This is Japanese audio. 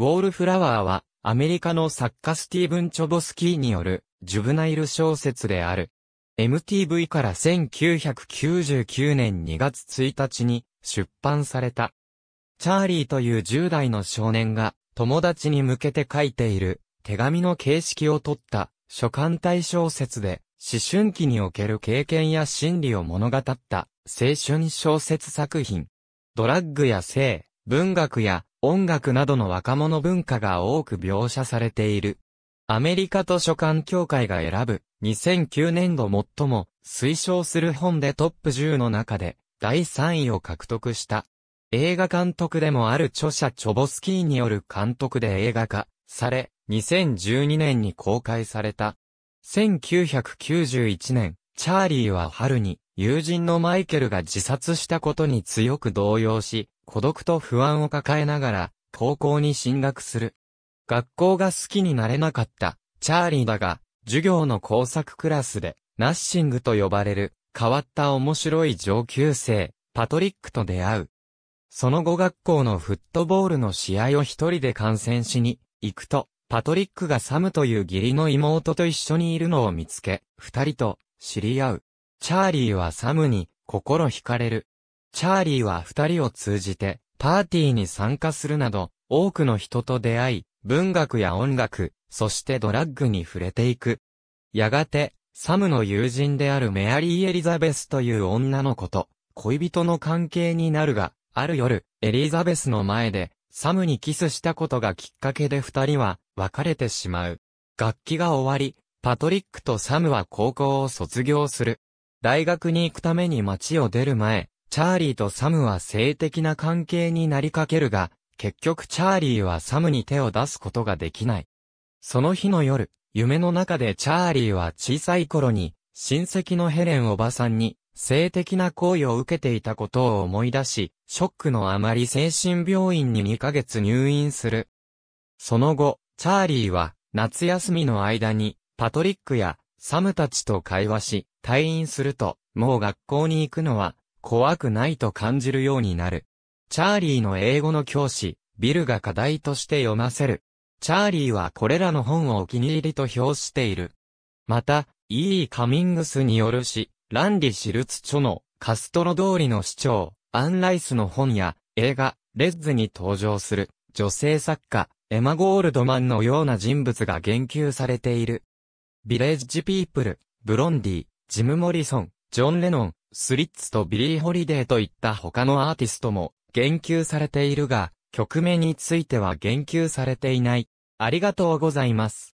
ウォールフラワーは、アメリカの作家スティーブン・チョボスキーによる、ジュブナイル小説である。MTV から1999年2月1日に出版された。チャーリーという10代の少年が友達に向けて書いている手紙の形式を取った書簡体小説で思春期における経験や心理を物語った青春小説作品。ドラッグや性、文学や音楽などの若者文化が多く描写されている。アメリカ図書館協会が選ぶ2009年度最も推奨する本でトップ10の中で第3位を獲得した。映画監督でもある著者チョボスキーによる監督で映画化され、2012年に公開された。1991年、チャーリーは春に友人のマイケルが自殺したことに強く動揺し、孤独と不安を抱えながら、高校に進学する。学校が好きになれなかった、チャーリーだが、授業の工作クラスで、ナッシングと呼ばれる、変わった面白い上級生、パトリックと出会う。その後学校のフットボールの試合を一人で観戦しに行くと、パトリックがサムという義理の妹と一緒にいるのを見つけ、二人と知り合う。チャーリーはサムに心惹かれる。チャーリーは二人を通じて、パーティーに参加するなど、多くの人と出会い、文学や音楽、そしてドラッグに触れていく。やがて、サムの友人であるメアリー・エリザベスという女の子と、恋人の関係になるが、ある夜、エリザベスの前で、サムにキスしたことがきっかけで二人は、別れてしまう。楽器が終わり、パトリックとサムは高校を卒業する。大学に行くために街を出る前、チャーリーとサムは性的な関係になりかけるが、結局チャーリーはサムに手を出すことができない。その日の夜、夢の中でチャーリーは小さい頃に、親戚のヘレンおばさんに、性的な行為を受けていたことを思い出し、ショックのあまり精神病院に2ヶ月入院する。その後、チャーリーは、夏休みの間に、パトリックや、サムたちと会話し、退院すると、もう学校に行くのは、怖くないと感じるようになる。チャーリーの英語の教師、ビルが課題として読ませる。チャーリーはこれらの本をお気に入りと評している。また、イー・カミングスによるし、ランディ・シルツ著のカストロ通りの市長、アン・ライスの本や映画、レッズに登場する女性作家、エマ・ゴールドマンのような人物が言及されている。ビレッジ・ピープル、ブロンディ、ジム・モリソン、ジョン・レノン、スリッツとビリー・ホリデーといった他のアーティストも言及されているが、曲名については言及されていない。ありがとうございます。